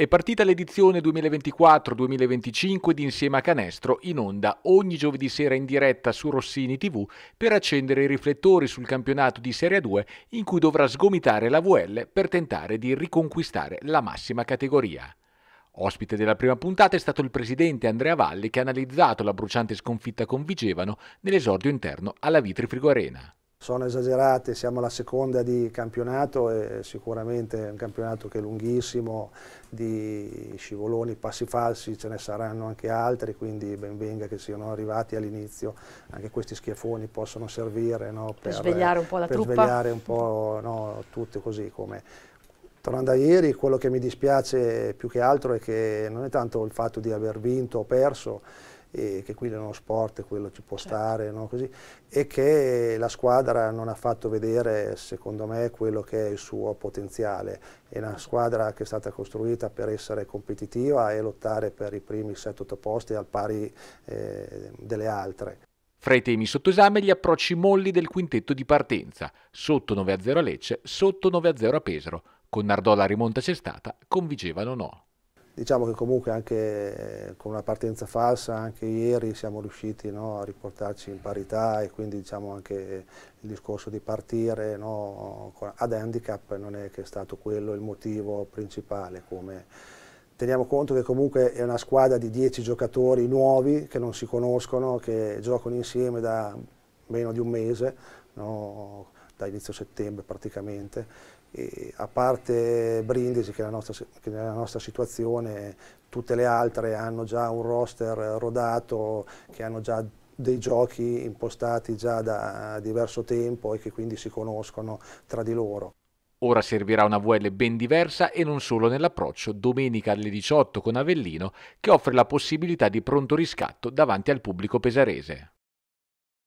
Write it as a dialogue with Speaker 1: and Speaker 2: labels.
Speaker 1: È partita l'edizione 2024-2025 di Insieme a Canestro in onda ogni giovedì sera in diretta su Rossini TV per accendere i riflettori sul campionato di Serie 2 in cui dovrà sgomitare la VL per tentare di riconquistare la massima categoria. Ospite della prima puntata è stato il presidente Andrea Valli che ha analizzato la bruciante sconfitta con Vigevano nell'esordio interno alla Vitri Frigo Arena sono
Speaker 2: esagerate, siamo alla seconda di campionato e sicuramente è un campionato che è lunghissimo, di scivoloni, passi falsi, ce ne saranno anche altri, quindi ben venga che siano arrivati all'inizio, anche questi schiaffoni possono servire no, per, per, svegliare un po' la per truppa. svegliare un po' no, tutti così come Tornando a ieri, quello che mi dispiace più che altro è che non è tanto il fatto di aver vinto o perso, e che qui è uno sport, quello ci può certo. stare, no? Così, e che la squadra non ha fatto vedere, secondo me, quello che è il suo potenziale. È una squadra che è stata costruita per essere competitiva e lottare per i primi 7-8 posti al pari
Speaker 1: eh, delle altre. Fra i temi sotto esame gli approcci molli del quintetto di partenza, sotto 9-0 a Lecce, sotto 9-0 a Pesaro. Con Nardò la rimonta c'è stata, con no.
Speaker 2: Diciamo che comunque anche eh, con una partenza falsa, anche ieri siamo riusciti no, a riportarci in parità e quindi diciamo anche il discorso di partire no, ad handicap non è che è stato quello il motivo principale. Come teniamo conto che comunque è una squadra di 10 giocatori nuovi che non si conoscono, che giocano insieme da meno di un mese. No, da inizio settembre praticamente, e a parte Brindisi che nella, nostra, che nella, nostra, situazione tutte le altre hanno già un roster rodato, che hanno già dei giochi impostati già da diverso tempo e che quindi si conoscono tra di loro.
Speaker 1: Ora servirà una VL ben diversa e non solo nell'approccio domenica alle 18 con Avellino che offre la possibilità di pronto riscatto davanti al pubblico pesarese.